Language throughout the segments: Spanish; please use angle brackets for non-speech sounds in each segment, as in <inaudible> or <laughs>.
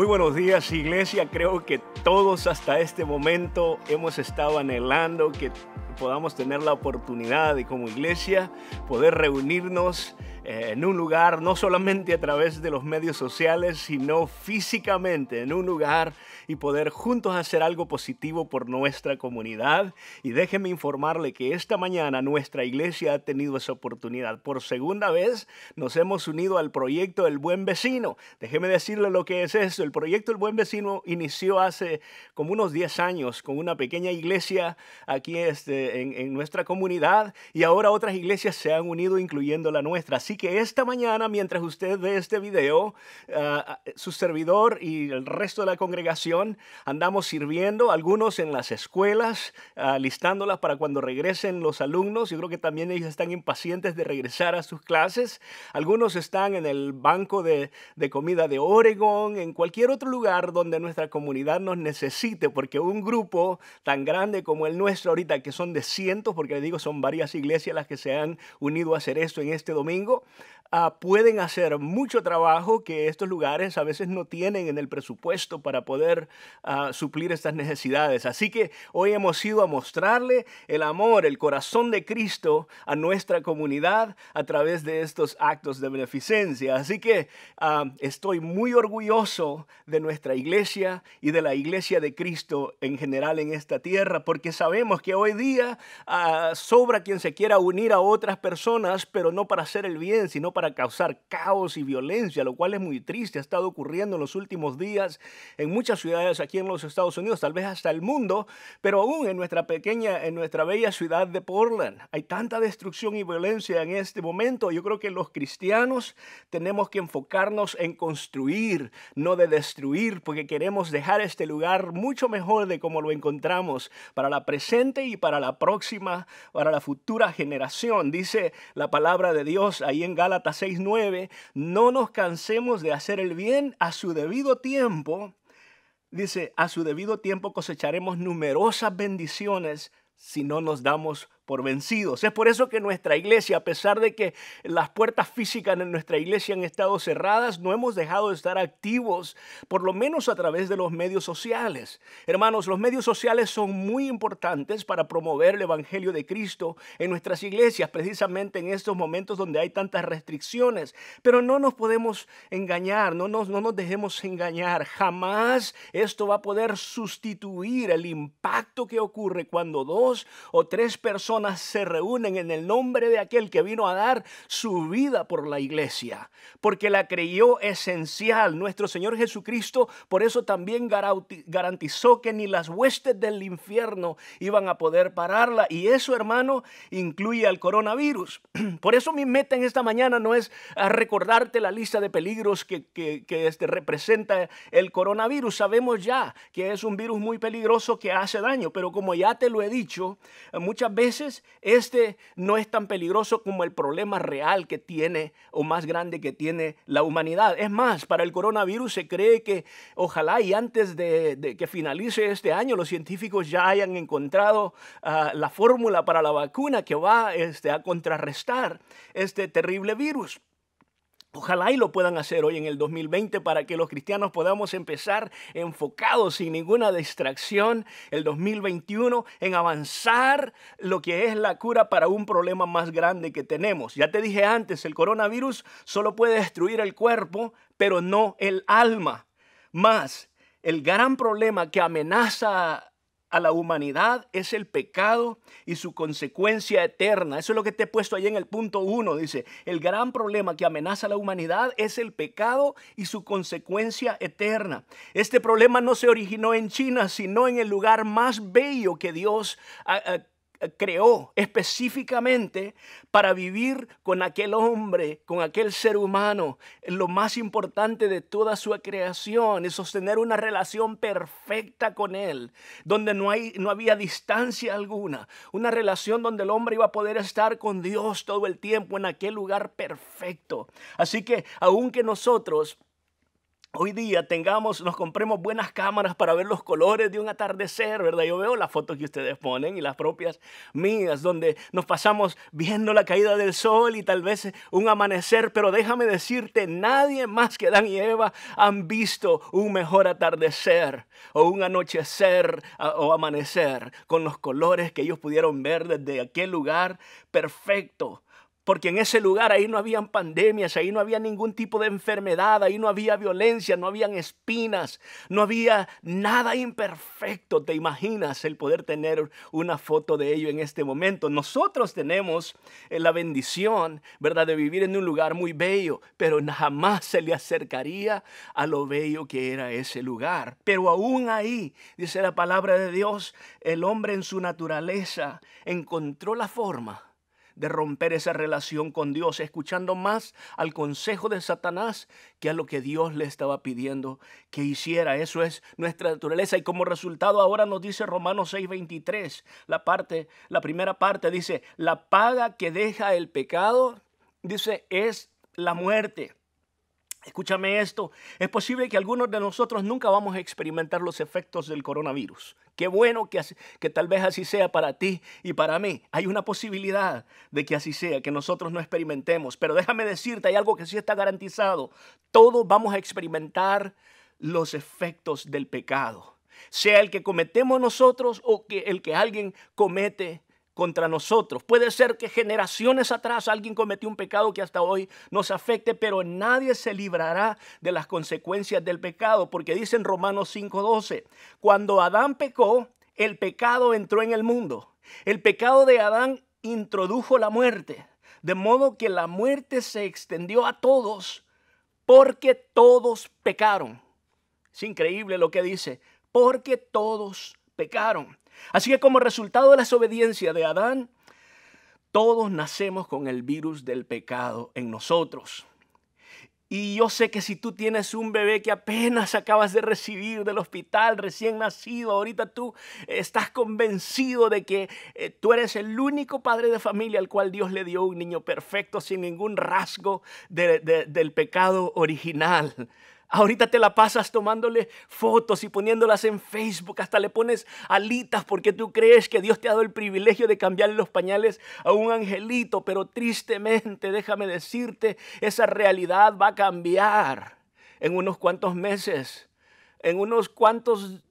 Muy buenos días iglesia, creo que todos hasta este momento hemos estado anhelando que podamos tener la oportunidad de como iglesia poder reunirnos eh, en un lugar, no solamente a través de los medios sociales, sino físicamente, en un lugar y poder juntos hacer algo positivo por nuestra comunidad. Y déjeme informarle que esta mañana nuestra iglesia ha tenido esa oportunidad. Por segunda vez nos hemos unido al proyecto El Buen Vecino. Déjeme decirle lo que es eso. El proyecto El Buen Vecino inició hace como unos 10 años con una pequeña iglesia aquí este, en, nuestra comunidad y ahora otras iglesias se han unido incluyendo la nuestra. Así que esta mañana, mientras usted ve este video, ah, ah, su servidor y el resto de la congregación, Andamos sirviendo, algunos en las escuelas, listándolas para cuando regresen los alumnos. Yo creo que también ellos están impacientes de regresar a sus clases. Algunos están en el banco de, de comida de Oregon, en cualquier otro lugar donde nuestra comunidad nos necesite, porque un grupo tan grande como el nuestro ahorita, que son de cientos, porque les digo, son varias iglesias las que se han unido a hacer esto en este domingo, ah, pueden hacer mucho trabajo que estos lugares a veces no tienen en el presupuesto para poder a suplir estas necesidades. Así que hoy hemos ido a mostrarle el amor, el corazón de Cristo a nuestra comunidad a través de estos actos de beneficencia. Así que ah, estoy muy orgulloso de nuestra iglesia y de la iglesia de Cristo en general en esta tierra, porque sabemos que hoy día ah, sobra quien se quiera unir a otras personas, pero no para hacer el bien, sino para causar caos y violencia, lo cual es muy triste, ha estado ocurriendo en los últimos días en muchas ciudades aquí en los Estados Unidos, tal vez hasta el mundo, pero aún en nuestra pequeña, en nuestra bella ciudad de Portland. Hay tanta destrucción y violencia en este momento. Yo creo que los cristianos tenemos que enfocarnos en construir, no de destruir, porque queremos dejar este lugar mucho mejor de como lo encontramos para la presente y para la próxima, para la futura generación. Dice la palabra de Dios ahí en Gálatas 6:9, no nos cansemos de hacer el bien a su debido tiempo, Dice, a su debido tiempo cosecharemos numerosas bendiciones si no nos damos por vencidos. Es por eso que nuestra iglesia, a pesar de que las puertas físicas en nuestra iglesia han estado cerradas, no hemos dejado de estar activos, por lo menos a través de los medios sociales. Hermanos, los medios sociales son muy importantes para promover el Evangelio de Cristo en nuestras iglesias, precisamente en estos momentos donde hay tantas restricciones. Pero no nos podemos engañar, no nos, no nos dejemos engañar. Jamás esto va a poder sustituir el impacto que ocurre cuando dos o tres personas se reúnen en el nombre de aquel que vino a dar su vida por la iglesia, porque la creyó esencial. Nuestro Señor Jesucristo por eso también garantizó que ni las huestes del infierno iban a poder pararla. Y eso, hermano, incluye al coronavirus. <clears throat> Por eso mi meta en esta mañana no es eh, recordarte la lista de peligros que, que, este, representa el coronavirus. Sabemos ya que es un virus muy peligroso que hace daño, pero como ya te lo he dicho, eh, muchas veces este no es tan peligroso como el problema real que tiene o más grande que tiene la humanidad. Es más, para el coronavirus se cree que ojalá y antes de, que finalice este año los científicos ya hayan encontrado ah, la fórmula para la vacuna que va este, a contrarrestar este terrible virus. Ojalá y lo puedan hacer hoy en el 2020 para que los cristianos podamos empezar enfocados sin ninguna distracción el 2021 en avanzar lo que es la cura para un problema más grande que tenemos. Ya te dije antes, el coronavirus solo puede destruir el cuerpo, pero no el alma. Más, el gran problema que amenaza a la humanidad es el pecado y su consecuencia eterna. Eso es lo que te he puesto ahí en el punto uno. Dice, el gran problema que amenaza a la humanidad es el pecado y su consecuencia eterna. Este problema no se originó en China, sino en el lugar más bello que Dios creó específicamente para vivir con aquel hombre, con aquel ser humano. Lo más importante de toda su creación es sostener una relación perfecta con él, donde no, hay, no había distancia alguna, una relación donde el hombre iba a poder estar con Dios todo el tiempo en aquel lugar perfecto. Así que aunque nosotros hoy día tengamos, nos compremos buenas cámaras para ver los colores de un atardecer, ¿verdad? Yo veo las fotos que ustedes ponen y las propias mías, donde nos pasamos viendo la caída del sol y tal vez un amanecer, pero déjame decirte, nadie más que Dan y Eva han visto un mejor atardecer o un anochecer o amanecer con los colores que ellos pudieron ver desde aquel lugar perfecto porque en ese lugar ahí no habían pandemias, ahí no había ningún tipo de enfermedad, ahí no había violencia, no habían espinas, no había nada imperfecto. ¿Te imaginas el poder tener una foto de ello en este momento? Nosotros tenemos eh, la bendición, ¿verdad?, de vivir en un lugar muy bello, pero jamás se le acercaría a lo bello que era ese lugar. Pero aún ahí, dice la palabra de Dios, el hombre en su naturaleza encontró la forma de romper esa relación con Dios, escuchando más al consejo de Satanás que a lo que Dios le estaba pidiendo que hiciera. Eso es nuestra naturaleza y como resultado ahora nos dice Romanos 6:23, la parte la primera parte dice, la paga que deja el pecado dice es la muerte. Escúchame esto, es posible que algunos de nosotros nunca vamos a experimentar los efectos del coronavirus. Qué bueno que, tal vez así sea para ti y para mí. Hay una posibilidad de que así sea, que nosotros no experimentemos. Pero déjame decirte, hay algo que sí está garantizado. Todos vamos a experimentar los efectos del pecado, sea el que cometemos nosotros o que el que alguien comete contra nosotros. Puede ser que generaciones atrás alguien cometió un pecado que hasta hoy nos afecte, pero nadie se librará de las consecuencias del pecado, porque dice en Romanos 5:12, cuando Adán pecó, el pecado entró en el mundo. El pecado de Adán introdujo la muerte, de modo que la muerte se extendió a todos, porque todos pecaron. Es increíble lo que dice, porque todos pecaron. Así que como resultado de la desobediencia de Adán, todos nacemos con el virus del pecado en nosotros. Y yo sé que si tú tienes un bebé que apenas acabas de recibir del hospital, recién nacido, ahorita tú estás convencido de que eh, tú eres el único padre de familia al cual Dios le dio un niño perfecto, sin ningún rasgo del pecado original. Ahorita te la pasas tomándole fotos y poniéndolas en Facebook, hasta le pones alitas porque tú crees que Dios te ha dado el privilegio de cambiarle los pañales a un angelito, pero tristemente, déjame decirte, esa realidad va a cambiar en unos cuantos meses, en unos cuantos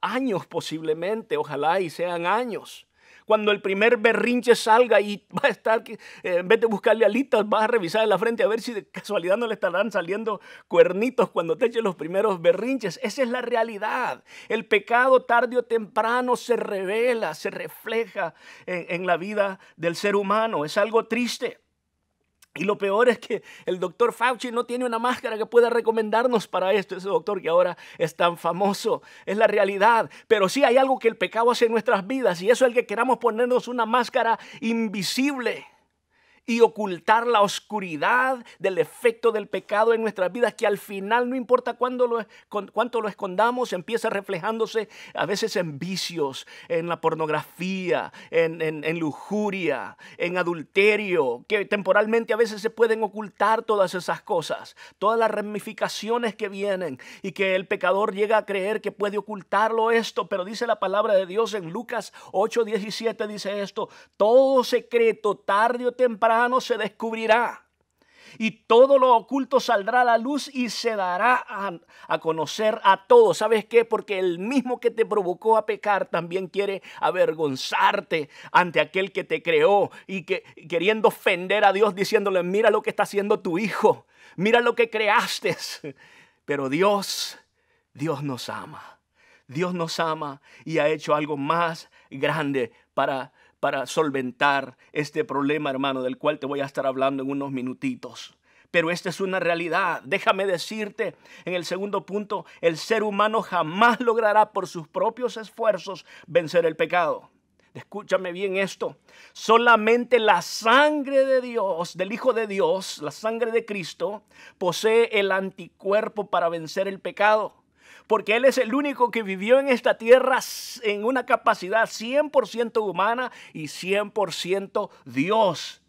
años posiblemente, ojalá y sean años. Cuando el primer berrinche salga y <laughs> va a estar, eh, en vez de buscarle alitas, vas a revisar en la frente a ver si de casualidad no le estarán saliendo cuernitos cuando te echen los primeros berrinches. Esa es la realidad. El pecado tarde o temprano se revela, se refleja en la vida del ser humano. Es algo triste. Y lo peor es que el doctor Fauci no tiene una máscara que pueda recomendarnos para esto, ese doctor que ahora es tan famoso. Es la realidad. Pero sí hay algo que el pecado hace en nuestras vidas y eso es el que queramos ponernos una máscara invisible y ocultar la oscuridad del efecto del pecado en nuestras vidas, que al final no importa cuánto lo, cuánto lo escondamos, empieza reflejándose a veces en vicios, en la pornografía, en, en lujuria, en adulterio, que temporalmente a veces se pueden ocultar todas esas cosas, todas las ramificaciones que vienen y que el pecador llega a creer que puede ocultarlo esto, pero dice la palabra de Dios en Lucas 8:17 dice esto, todo secreto tarde o temprano se descubrirá. Y todo lo oculto saldrá a la luz y se dará a, conocer a todos. ¿Sabes qué? Porque el mismo que te provocó a pecar también quiere avergonzarte ante aquel que te creó y que queriendo ofender a Dios diciéndole, mira lo que está haciendo tu hijo, mira lo que creaste. <laughs> Pero Dios, Dios nos ama. Dios nos ama y ha hecho algo más grande para para solventar este problema, hermano, del cual te voy a estar hablando en unos minutitos. Pero esta es una realidad. Déjame decirte, en el segundo punto, el ser humano jamás logrará por sus propios esfuerzos vencer el pecado. Escúchame bien esto. Solamente la sangre de Dios, del Hijo de Dios, la sangre de Cristo, posee el anticuerpo para vencer el pecado porque Él es el único que vivió en esta tierra en una capacidad 100% humana y 100% Dios.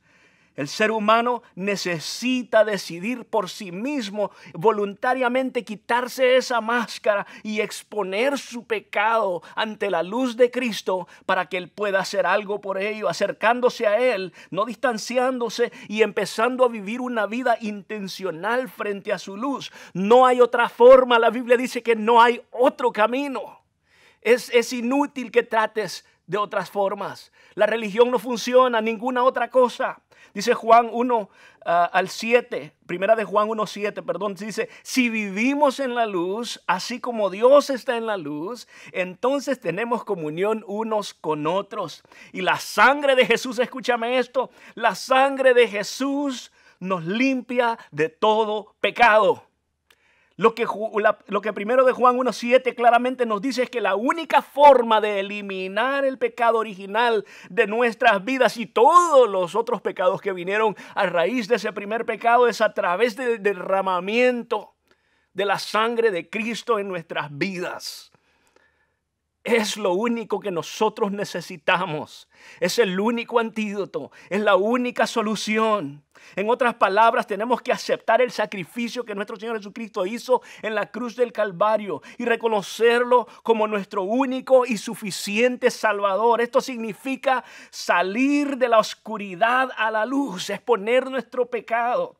El ser humano necesita decidir por sí mismo, voluntariamente quitarse esa máscara y exponer su pecado ante la luz de Cristo para que Él pueda hacer algo por ello, acercándose a Él, no distanciándose y empezando a vivir una vida intencional frente a su luz. No hay otra forma, la Biblia dice que no hay otro camino. Es, inútil que trates de otras formas. La religión no funciona, ninguna otra cosa. Dice Juan 1 ah, al 7, primera de Juan 1, 7, perdón, dice, si vivimos en la luz, así como Dios está en la luz, entonces tenemos comunión unos con otros. Y la sangre de Jesús, escúchame esto, la sangre de Jesús nos limpia de todo pecado. Lo que, lo que primero de Juan 1.7 claramente nos dice es que la única forma de eliminar el pecado original de nuestras vidas y todos los otros pecados que vinieron a raíz de ese primer pecado es a través del derramamiento de la sangre de Cristo en nuestras vidas. Es lo único que nosotros necesitamos. Es el único antídoto. Es la única solución. En otras palabras, tenemos que aceptar el sacrificio que nuestro Señor Jesucristo hizo en la cruz del Calvario y reconocerlo como nuestro único y suficiente Salvador. Esto significa salir de la oscuridad a la luz, exponer nuestro pecado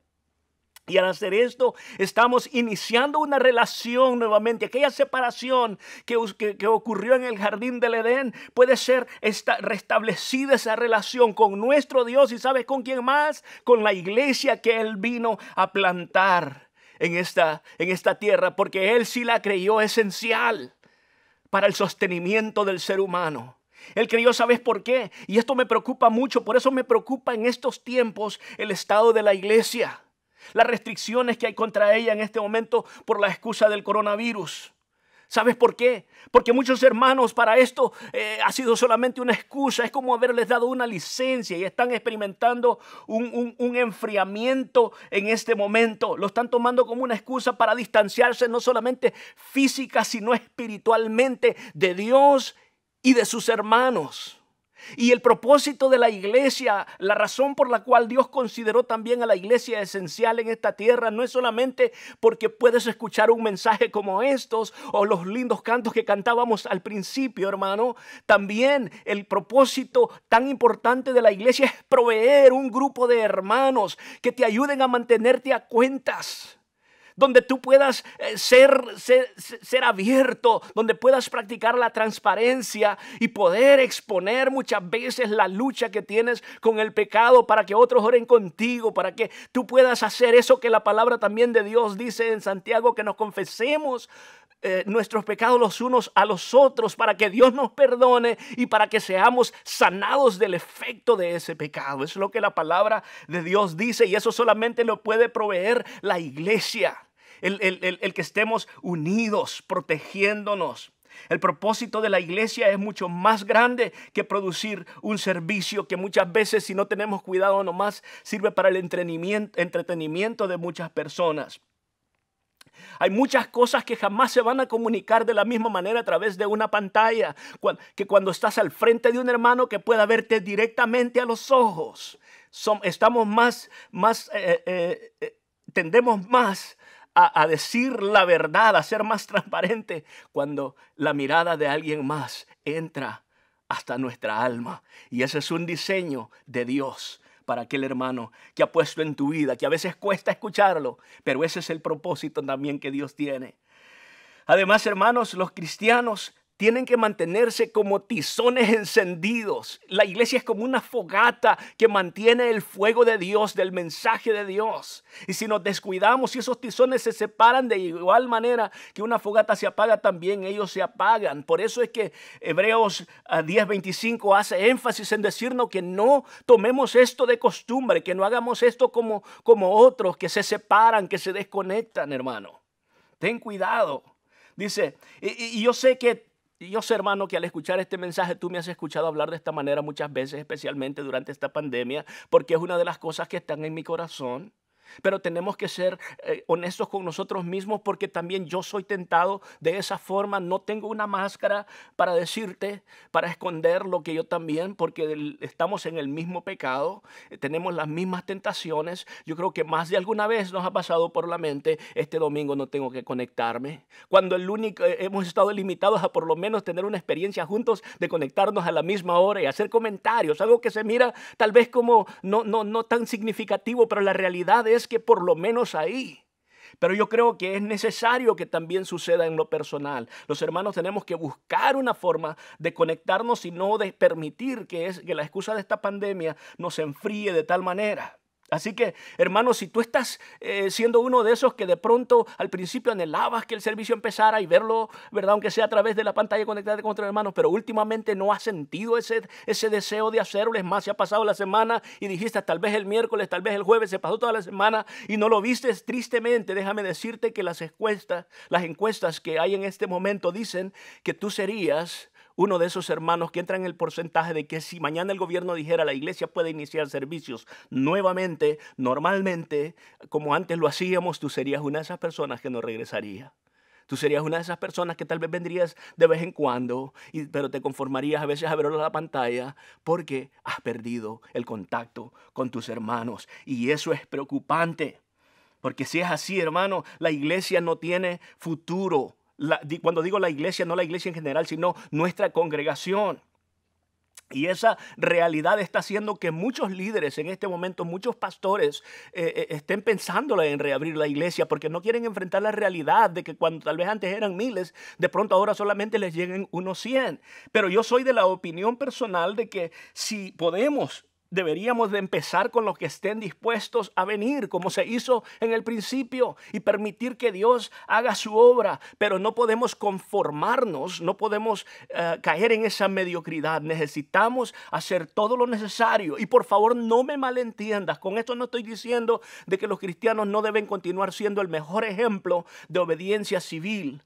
y al hacer esto, estamos iniciando una relación nuevamente. Aquella separación que, ocurrió en el jardín del Edén puede ser restablecida esa relación con nuestro Dios y sabes con quién más, con la iglesia que Él vino a plantar en esta, en esta tierra, porque Él sí la creyó esencial para el sostenimiento del ser humano. Él creyó, ¿sabes por qué? Y esto me preocupa mucho, por eso me preocupa en estos tiempos el estado de la iglesia las restricciones que hay contra ella en este momento por la excusa del coronavirus. ¿Sabes por qué? Porque muchos hermanos para esto eh, ha sido solamente una excusa, es como haberles dado una licencia y están experimentando un, un, enfriamiento en este momento. Lo están tomando como una excusa para distanciarse no solamente física, sino espiritualmente de Dios y de sus hermanos. Y el propósito de la iglesia, la razón por la cual Dios consideró también a la iglesia esencial en esta tierra, no es solamente porque puedes escuchar un mensaje como estos o los lindos cantos que cantábamos al principio, hermano. También el propósito tan importante de la iglesia es proveer un grupo de hermanos que te ayuden a mantenerte a cuentas donde tú puedas eh, ser, ser, abierto, donde puedas practicar la transparencia y poder exponer muchas veces la lucha que tienes con el pecado para que otros oren contigo, para que tú puedas hacer eso que la palabra también de Dios dice en Santiago, que nos confesemos eh, nuestros pecados los unos a los otros para que Dios nos perdone y para que seamos sanados del efecto de ese pecado. Es lo que la palabra de Dios dice y eso solamente lo puede proveer la iglesia el, que estemos unidos, protegiéndonos. El propósito de la iglesia es mucho más grande que producir un servicio que muchas veces si no tenemos cuidado nomás sirve para el entretenimiento, de muchas personas. Hay muchas cosas que jamás se van a comunicar de la misma manera a través de una pantalla, que cuando estás al frente de un hermano que pueda verte directamente a los ojos. estamos más, más, eh, eh, eh, tendemos más a, decir la verdad, a ser más transparente cuando la mirada de alguien más entra hasta nuestra alma. Y ese es un diseño de Dios para aquel hermano que ha puesto en tu vida, que a veces cuesta escucharlo, pero ese es el propósito también que Dios tiene. Además, hermanos, los cristianos tienen que mantenerse como tizones encendidos. La iglesia es como una fogata que mantiene el fuego de Dios, del mensaje de Dios. Y si nos descuidamos, si esos tizones se separan de igual manera que una fogata se apaga, también ellos se apagan. Por eso es que Hebreos 10:25 ah, hace énfasis en decirnos que no tomemos esto de costumbre, que no hagamos esto como, como otros que se separan, que se desconectan, hermano. Ten cuidado. Dice, y yo sé que y yo sé, hermano, que al escuchar este mensaje tú me has escuchado hablar de esta manera muchas veces, especialmente durante esta pandemia, porque es una de las cosas que están en mi corazón. Pero tenemos que ser eh, honestos con nosotros mismos porque también yo soy tentado de esa forma. No tengo una máscara para decirte, para esconder lo que yo también, porque estamos en el mismo pecado, eh, tenemos las mismas tentaciones. Yo creo que más de alguna vez nos ha pasado por la mente, este domingo no tengo que conectarme. Cuando el único, eh, hemos estado limitados a por lo menos tener una experiencia juntos de conectarnos a la misma hora y hacer comentarios, algo que se mira tal vez como no, no, no tan significativo, pero la realidad es es que por lo menos ahí pero yo creo que es necesario que también suceda en lo personal. Los hermanos tenemos que buscar una forma de conectarnos y no de permitir que, es, que la excusa de esta pandemia nos enfríe de tal manera. Así que, hermanos, si tú estás eh, siendo uno de esos que de pronto al principio anhelabas que el servicio empezara y verlo, ¿verdad? Aunque sea a través de la pantalla conectada con otros hermanos, pero últimamente no has sentido ese, ese deseo de hacerlo. Es más, se ha pasado la semana y dijiste tal vez el miércoles, tal vez el jueves, se pasó toda la semana y no lo viste. Tristemente, déjame decirte que las encuestas, las encuestas que hay en este momento dicen que tú serías uno de esos hermanos que entra en el porcentaje de que si mañana el gobierno dijera la iglesia puede iniciar servicios nuevamente, normalmente, como antes lo hacíamos, tú serías una de esas personas que no regresaría. Tú serías una de esas personas que tal vez vendrías de vez en cuando, pero te conformarías a veces a verlo en la pantalla porque has perdido el contacto con tus hermanos. Y eso es preocupante, porque si es así, hermano, la iglesia no tiene futuro cuando digo la iglesia, no la iglesia en general, sino nuestra congregación. Y esa realidad está haciendo que muchos líderes en este momento, muchos pastores, eh, eh, estén pensándola en reabrir la iglesia porque no quieren enfrentar la realidad de que cuando tal vez antes eran miles, de pronto ahora solamente les lleguen unos 100. Pero yo soy de la opinión personal de que si podemos deberíamos de empezar con los que estén dispuestos a venir, como se hizo en el principio, y permitir que Dios haga su obra, pero no podemos conformarnos, no podemos eh, caer en esa mediocridad, necesitamos hacer todo lo necesario. Y por favor, no me malentiendas, con esto no estoy diciendo de que los cristianos no deben continuar siendo el mejor ejemplo de obediencia civil,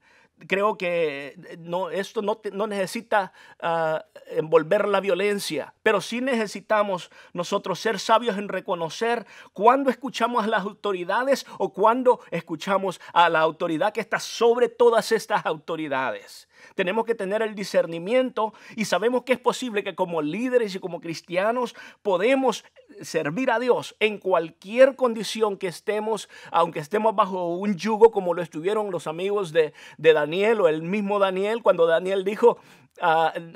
creo que eh, no, esto no, necesita ah, envolver la violencia, pero sí necesitamos nosotros ser sabios en reconocer cuando escuchamos a las autoridades o cuando escuchamos a la autoridad que está sobre todas estas autoridades. Tenemos que tener el discernimiento y sabemos que es posible que como líderes y como cristianos podemos servir a Dios en cualquier condición que estemos, aunque estemos bajo un yugo como lo estuvieron los amigos de, Daniel o el mismo Daniel cuando Daniel dijo,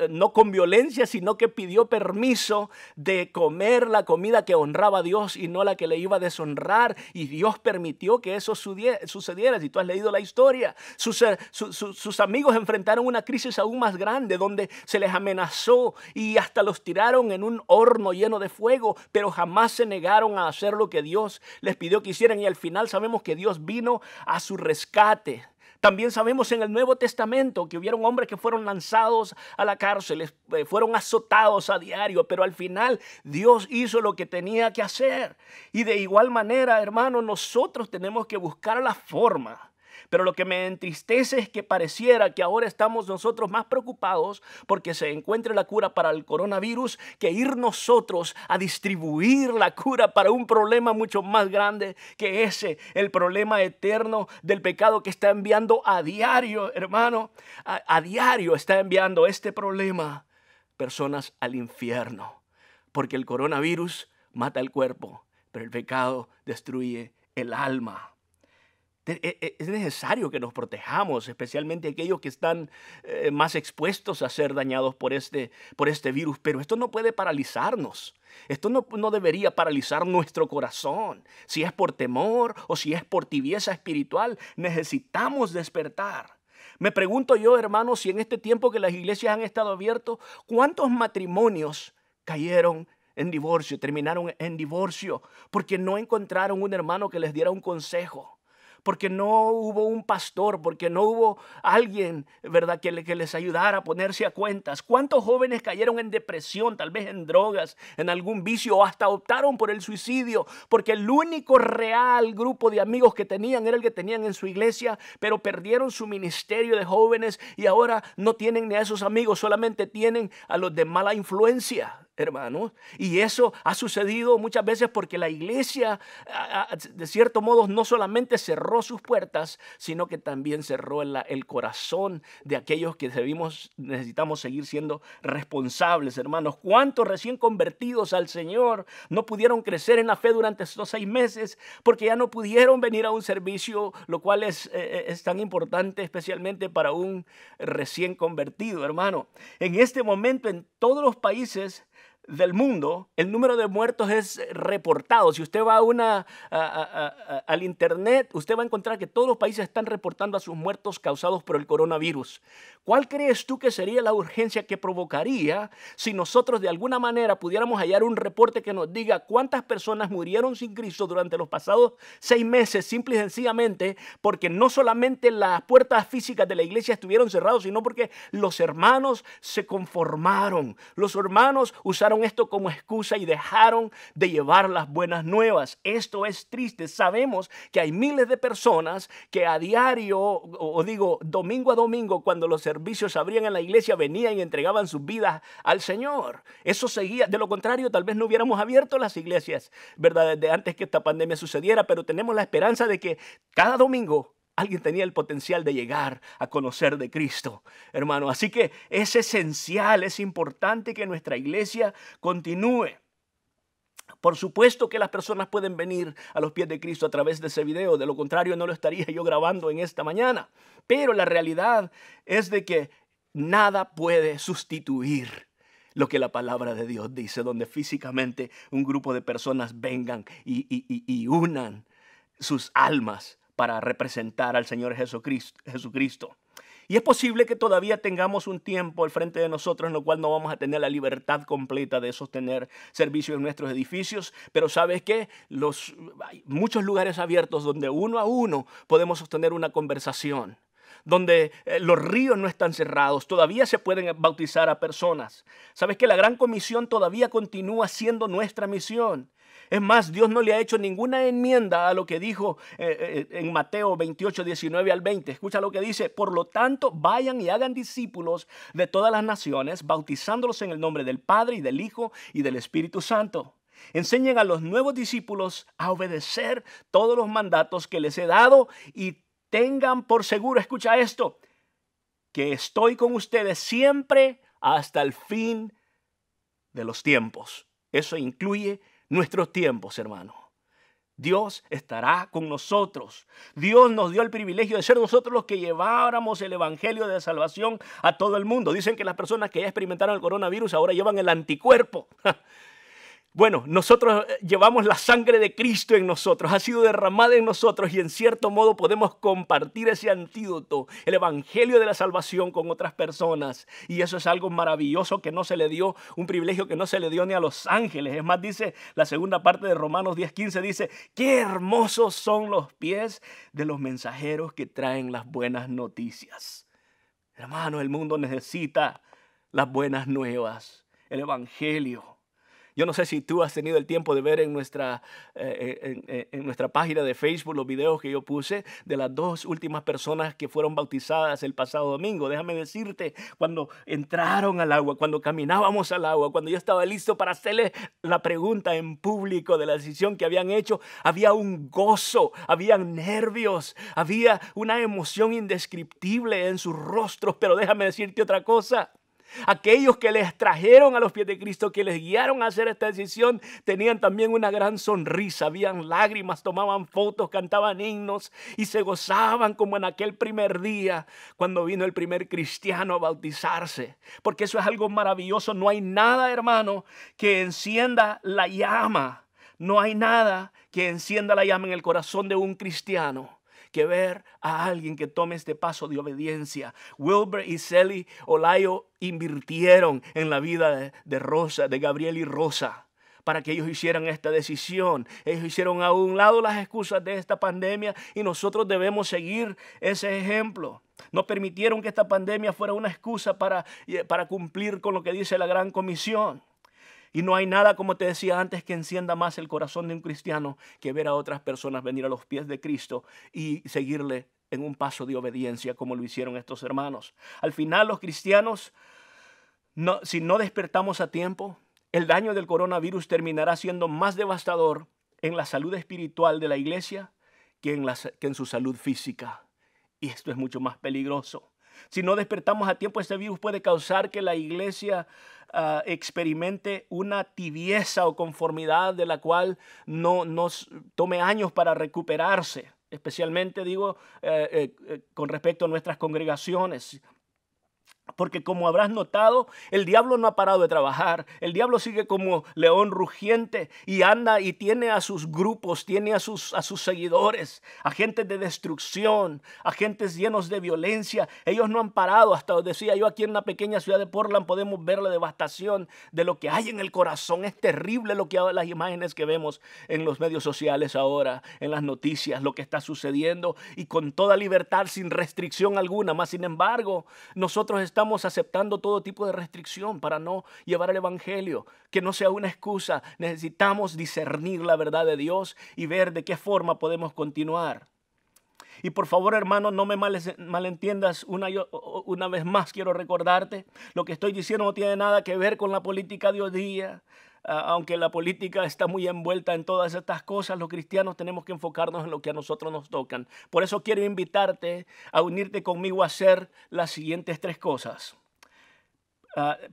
no con violencia, sino que pidió permiso de comer la comida que honraba a Dios y no la que le iba a deshonrar. Y Dios permitió que eso sucediera. Si tú has leído la historia, sus, sus amigos enfrentaron una crisis aún más grande donde se les amenazó y hasta los tiraron en un horno lleno de fuego, pero jamás se negaron a hacer lo que Dios les pidió que hicieran. Y al final sabemos que Dios vino a su rescate también sabemos en el Nuevo Testamento que hubieron hombres que fueron lanzados a la cárcel, eh, fueron azotados a diario, pero al final Dios hizo lo que tenía que hacer. Y de igual manera, hermano, nosotros tenemos que buscar la forma pero lo que me entristece es que pareciera que ahora estamos nosotros más preocupados porque se encuentre la cura para el coronavirus que ir nosotros a distribuir la cura para un problema mucho más grande que ese, el problema eterno del pecado que está enviando a diario, hermano, a, diario está enviando este problema personas al infierno. Porque el coronavirus mata el cuerpo, pero el pecado destruye el alma. E, e, es necesario que nos protejamos, especialmente aquellos que están eh, más expuestos a ser dañados por este, por este virus, pero esto no puede paralizarnos. Esto no, no, debería paralizar nuestro corazón. Si es por temor o si es por tibieza espiritual, necesitamos despertar. Me pregunto yo, hermanos, si en este tiempo que las iglesias han estado abiertas, ¿cuántos matrimonios cayeron en divorcio, terminaron en divorcio, porque no encontraron un hermano que les diera un consejo? porque no hubo un pastor, porque no hubo alguien, ¿verdad?, que, que les ayudara a ponerse a cuentas. ¿Cuántos jóvenes cayeron en depresión, tal vez en drogas, en algún vicio, o hasta optaron por el suicidio? Porque el único real grupo de amigos que tenían era el que tenían en su iglesia, pero perdieron su ministerio de jóvenes y ahora no tienen ni a esos amigos, solamente tienen a los de mala influencia hermanos. Y eso ha sucedido muchas veces porque la iglesia, de cierto modo, no solamente cerró sus puertas, sino que también cerró el, corazón de aquellos que debimos, necesitamos seguir siendo responsables, hermanos. ¿Cuántos recién convertidos al Señor no pudieron crecer en la fe durante estos seis meses porque ya no pudieron venir a un servicio, lo cual es, eh, eh, es tan importante especialmente para un recién convertido, hermano? En este momento, en todos los países, del mundo, el número de muertos es reportado. Si usted va a una, al Internet, usted va a encontrar que todos los países están reportando a sus muertos causados por el coronavirus. ¿Cuál crees tú que sería la urgencia que provocaría si nosotros de alguna manera pudiéramos hallar un reporte que nos diga cuántas personas murieron sin Cristo durante los pasados seis meses, simple y sencillamente, porque no solamente las puertas físicas de la iglesia estuvieron cerradas, sino porque los hermanos se conformaron, los hermanos usaron esto como excusa y dejaron de llevar las buenas nuevas. Esto es triste. Sabemos que hay miles de personas que a diario, o digo, domingo a domingo, cuando los servicios abrían en la iglesia, venían y entregaban sus vidas al Señor. Eso seguía. De lo contrario, tal vez no hubiéramos abierto las iglesias, ¿verdad? Desde antes que esta pandemia sucediera, pero tenemos la esperanza de que cada domingo Alguien tenía el potencial de llegar a conocer de Cristo, hermano. Así que es esencial, es importante que nuestra iglesia continúe. Por supuesto que las personas pueden venir a los pies de Cristo a través de ese video, de lo contrario no lo estaría yo grabando en esta mañana. Pero la realidad es de que nada puede sustituir lo que la palabra de Dios dice, donde físicamente un grupo de personas vengan y, y unan sus almas para representar al Señor Jesucristo. Y es posible que todavía tengamos un tiempo al frente de nosotros en lo cual no vamos a tener la libertad completa de sostener servicios en nuestros edificios, pero sabes que Los, hay muchos lugares abiertos donde uno a uno podemos sostener una conversación donde eh, los ríos no están cerrados, todavía se pueden bautizar a personas. Sabes que la gran comisión todavía continúa siendo nuestra misión. Es más, Dios no le ha hecho ninguna enmienda a lo que dijo eh, eh, en Mateo 28, 19 al 20. Escucha lo que dice. Por lo tanto, vayan y hagan discípulos de todas las naciones, bautizándolos en el nombre del Padre y del Hijo y del Espíritu Santo. Enseñen a los nuevos discípulos a obedecer todos los mandatos que les he dado y tengan por seguro, escucha esto, que estoy con ustedes siempre hasta el fin de los tiempos. Eso incluye nuestros tiempos, hermano. Dios estará con nosotros. Dios nos dio el privilegio de ser nosotros los que lleváramos el Evangelio de salvación a todo el mundo. Dicen que las personas que ya experimentaron el coronavirus ahora llevan el anticuerpo. <laughs> Bueno, nosotros eh, llevamos la sangre de Cristo en nosotros, ha sido derramada en nosotros y en cierto modo podemos compartir ese antídoto, el Evangelio de la Salvación con otras personas. Y eso es algo maravilloso que no se le dio, un privilegio que no se le dio ni a los ángeles. Es más, dice la segunda parte de Romanos 10:15, dice, qué hermosos son los pies de los mensajeros que traen las buenas noticias. Hermano, el mundo necesita las buenas nuevas, el Evangelio yo no sé si tú has tenido el tiempo de ver en nuestra, eh, eh, eh, en, nuestra página de Facebook los videos que yo puse de las dos últimas personas que fueron bautizadas el pasado domingo. Déjame decirte, cuando entraron al agua, cuando caminábamos al agua, cuando yo estaba listo para hacerle la pregunta en público de la decisión que habían hecho, había un gozo, había nervios, había una emoción indescriptible en sus rostros, pero déjame decirte otra cosa. Aquellos que les trajeron a los pies de Cristo, que les guiaron a hacer esta decisión, tenían también una gran sonrisa, habían lágrimas, tomaban fotos, cantaban himnos y se gozaban como en aquel primer día cuando vino el primer cristiano a bautizarse. Porque eso es algo maravilloso. No hay nada, hermano, que encienda la llama. No hay nada que encienda la llama en el corazón de un cristiano que ver a alguien que tome este paso de obediencia. Wilbur y Sally Olayo invirtieron en la vida de Rosa, de Gabriel y Rosa para que ellos hicieran esta decisión. Ellos hicieron a un lado las excusas de esta pandemia y nosotros debemos seguir ese ejemplo. No permitieron que esta pandemia fuera una excusa para, eh, para cumplir con lo que dice la gran comisión. Y no hay nada, como te decía antes, que encienda más el corazón de un cristiano que ver a otras personas venir a los pies de Cristo y seguirle en un paso de obediencia como lo hicieron estos hermanos. Al final los cristianos, si no despertamos a tiempo, el daño del coronavirus terminará siendo más devastador en la salud espiritual de la iglesia que en su salud física. Y esto es mucho más peligroso. Si no despertamos a tiempo, este virus puede causar que la iglesia Ah, experimente una tibieza o conformidad de la cual no nos tome años para recuperarse, especialmente digo eh, eh, eh, con respecto a nuestras congregaciones. Porque como habrás notado, el diablo no ha parado de trabajar, el diablo sigue como león rugiente y anda y tiene a sus grupos, tiene a sus, a sus seguidores, agentes de destrucción, agentes llenos de violencia. Ellos no han parado, hasta os decía yo aquí en la pequeña ciudad de Portland podemos ver la devastación de lo que hay en el corazón. Es terrible lo que las imágenes que vemos en los medios sociales ahora, en las noticias, lo que está sucediendo y con toda libertad, sin restricción alguna. Más sin embargo, nosotros estamos estamos aceptando todo tipo de restricción para no llevar el Evangelio. Que no sea una excusa. Necesitamos discernir la verdad de Dios y ver de qué forma podemos continuar. Y por favor, hermano, no me malentiendas una, una vez más. Quiero recordarte, lo que estoy diciendo no tiene nada que ver con la política de hoy día. aunque la política está muy envuelta en todas estas cosas, los cristianos tenemos que enfocarnos en lo que a nosotros nos tocan. Por eso quiero invitarte a unirte conmigo a hacer las siguientes tres cosas.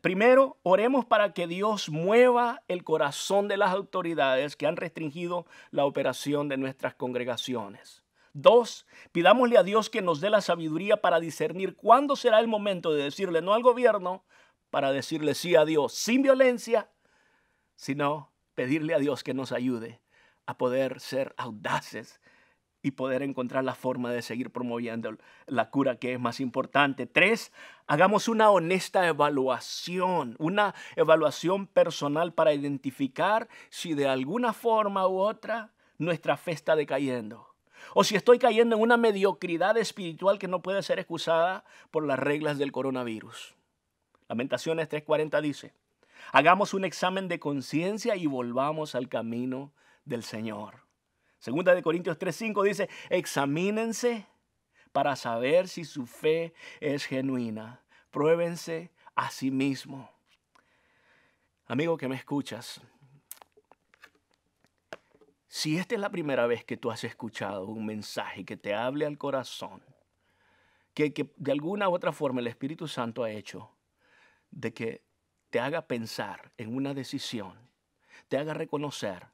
primero, oremos para que Dios mueva el corazón de las autoridades que han restringido la operación de nuestras congregaciones. Dos, pidámosle a Dios que nos dé la sabiduría para discernir cuándo será el momento de decirle no al gobierno, para decirle sí a Dios sin violencia, sino pedirle a Dios que nos ayude a poder ser audaces y poder encontrar la forma de seguir promoviendo la cura que es más importante. Tres, hagamos una honesta evaluación, una evaluación personal para identificar si de alguna forma u otra nuestra fe está decayendo o si estoy cayendo en una mediocridad espiritual que no puede ser excusada por las reglas del coronavirus. Lamentaciones 3:40 dice, hagamos un examen de conciencia y volvamos al camino del Señor. Segunda de Corintios 3:5 dice, examínense para saber si su fe es genuina. Pruébense a sí mismo. Amigo que me escuchas, si esta es la primera vez que tú has escuchado un mensaje que te hable al corazón, que, de alguna u otra forma el Espíritu Santo ha hecho, de que te haga pensar en una decisión, te haga reconocer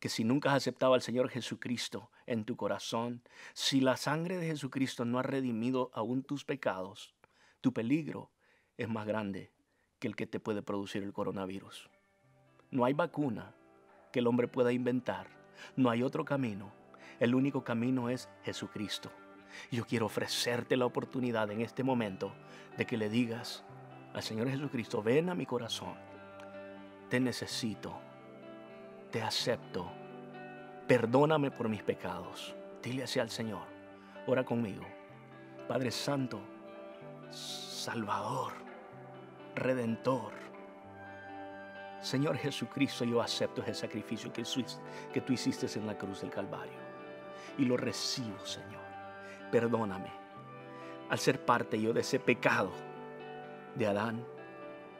que si nunca has aceptado al Señor Jesucristo en tu corazón, si la sangre de Jesucristo no ha redimido aún tus pecados, tu peligro es más grande que el que te puede producir el coronavirus. No hay vacuna que el hombre pueda inventar no hay otro camino. El único camino es Jesucristo. Yo quiero ofrecerte la oportunidad en este momento de que le digas al Señor Jesucristo, ven a mi corazón, te necesito, te acepto, perdóname por mis pecados. Dile así al Señor, ora conmigo. Padre Santo, Salvador, Redentor, Señor Jesucristo, yo acepto ese sacrificio que, que tú hiciste en la cruz del Calvario y lo recibo, Señor. Perdóname al ser parte yo de ese pecado de Adán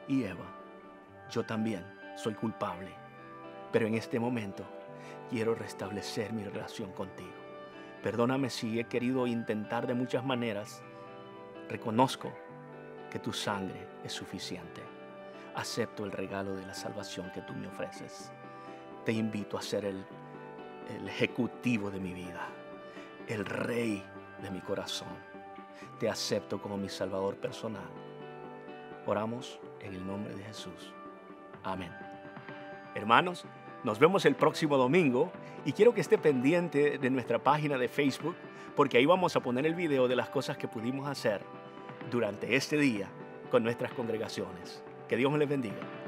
y Eva. Yo también soy culpable, pero en este momento quiero restablecer mi relación contigo. Perdóname si he querido intentar de muchas maneras. Reconozco que tu sangre es suficiente acepto el regalo de la salvación que tú me ofreces. Te invito a ser el, ejecutivo de mi vida, el rey de mi corazón. Te acepto como mi salvador personal. Oramos en el nombre de Jesús. Amén. Hermanos, nos vemos el próximo domingo y quiero que esté pendiente de nuestra página de Facebook porque ahí vamos a poner el video de las cosas que pudimos hacer durante este día con nuestras congregaciones. Que Dios me les bendiga.